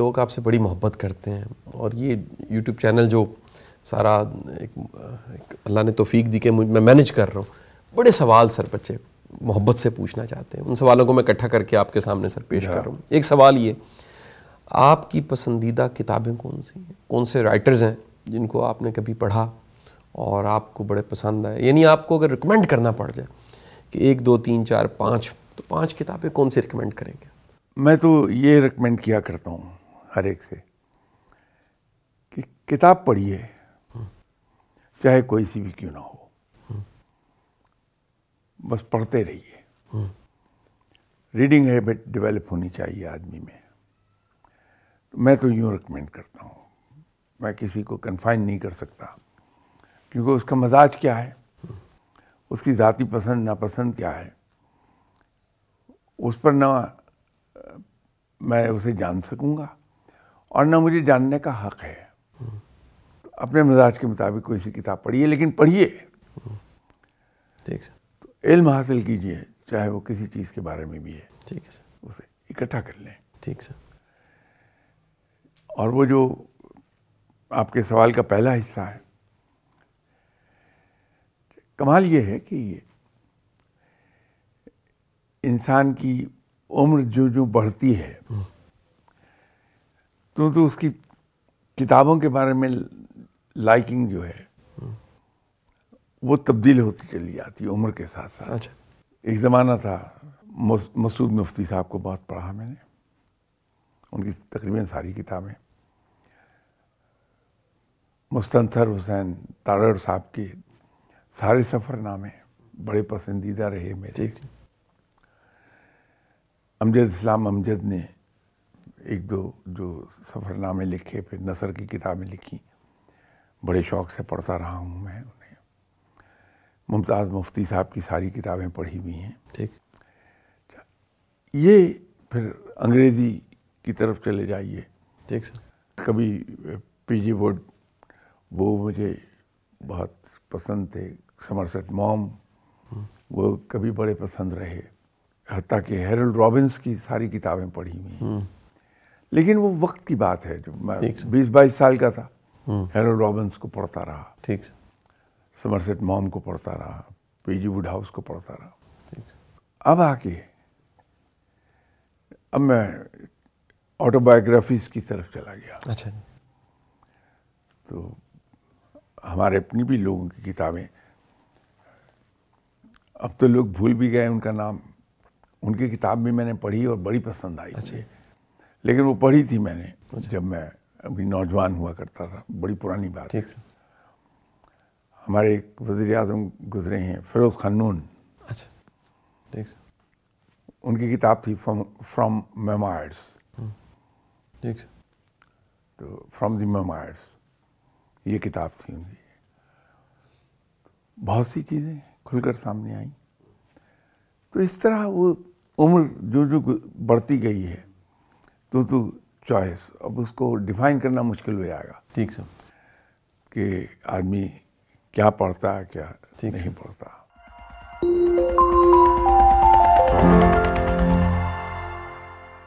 लोग आपसे बड़ी मोहब्बत करते हैं और ये यूट्यूब चैनल जो सारा एक, एक अल्लाह ने तोफीक दी कि मैं मैनेज कर रहा हूँ बड़े सवाल सर बच्चे मोहब्बत से पूछना चाहते हैं उन सवालों को मैं इकट्ठा करके आपके सामने सर पेश कर रहा हूँ एक सवाल ये आपकी पसंदीदा किताबें कौन सी हैं कौन से राइटर्स हैं जिनको आपने कभी पढ़ा और आपको बड़े पसंद आए यानी आपको अगर रिकमेंड करना पड़ जाए कि एक दो तीन चार पाँच तो पाँच किताबें कौन सी रिकमेंड करेंगे मैं तो ये रिकमेंड किया करता हूँ हर एक से कि किताब पढ़िए चाहे कोई सी भी क्यों ना हो बस पढ़ते रहिए रीडिंग हैबिट डेवलप होनी चाहिए आदमी में तो मैं तो यूँ रिकमेंड करता हूँ मैं किसी को कन्फाइन नहीं कर सकता क्योंकि उसका मजाज क्या है उसकी ज़ाती पसंद नापसंद क्या है उस पर ना मैं उसे जान सकूँगा और ना मुझे जानने का हक है अपने मिजाज के मुताबिक कोई सी किताब पढ़िए लेकिन पढ़िए ठीक सर इल्म हासिल कीजिए चाहे वो किसी चीज़ के बारे में भी है ठीक है सर उसे इकट्ठा कर लें ठीक सर और वो जो आपके सवाल का पहला हिस्सा है कमाल ये है कि ये इंसान की उम्र जो जो बढ़ती है हम्म। तो तो उसकी किताबों के बारे में लाइकिंग जो है वो तब्दील होती चली जाती है उम्र के साथ साथ अच्छा एक ज़माना था मसूद मुफ्ती साहब को बहुत पढ़ा मैंने उनकी तकरीबन सारी किताबें मुस्तंसर हुसैन तारड़ साहब के सारे सफ़रनामे बड़े पसंदीदा रहे मेरे अमजद इस्लाम अमजद ने एक दो जो सफ़रनामे लिखे फिर नसर की किताबें लिखी बड़े शौक़ से पढ़ता रहा हूँ मैं उन्हें मुमताज़ मुफ्ती साहब की सारी किताबें पढ़ी हुई हैं ठीक अच्छा, ये फिर अंग्रेज़ी की तरफ चले जाइए ठीक सर कभी पीजी वुड वो मुझे बहुत पसंद थे समरसेट मॉम वो कभी बड़े पसंद रहे हती कि हेरल्ड रॉबिन्स की सारी किताबें पढ़ी हुई हैं हम्म। लेकिन वो वक्त की बात है जो मैं बीस बाईस साल का था हेरोल्ड हम्म। रॉबिन्स को पढ़ता रहा ठीक से समरसेट मॉम को पढ़ता रहा पीजी वुड हाउस को पढ़ता रहा ठीक से अब आके अब मैं ऑटोबायोग्राफीज की तरफ चला गया अच्छा तो हमारे अपनी भी लोगों की किताबें अब तो लोग भूल भी गए उनका नाम उनकी किताब भी मैंने पढ़ी और बड़ी पसंद आई अच्छा। लेकिन वो पढ़ी थी मैंने अच्छा। जब मैं अभी नौजवान हुआ करता था बड़ी पुरानी बात ठीक है हमारे एक वजीर अजम गुजरे हैं फिरोज खानून अच्छा ठीक सर उनकी किताब थी फ्रॉम फ्रॉम मेमायर्स ठीक सर तो फ्रॉम द मेमायर्स ये किताब थी उनकी बहुत सी चीज़ें खुलकर सामने आई तो इस तरह वो उम्र जो जो बढ़ती गई है तो तू चॉइस अब उसको डिफाइन करना मुश्किल हो जाएगा ठीक सर कि आदमी क्या पढ़ता है क्या नहीं पढ़ता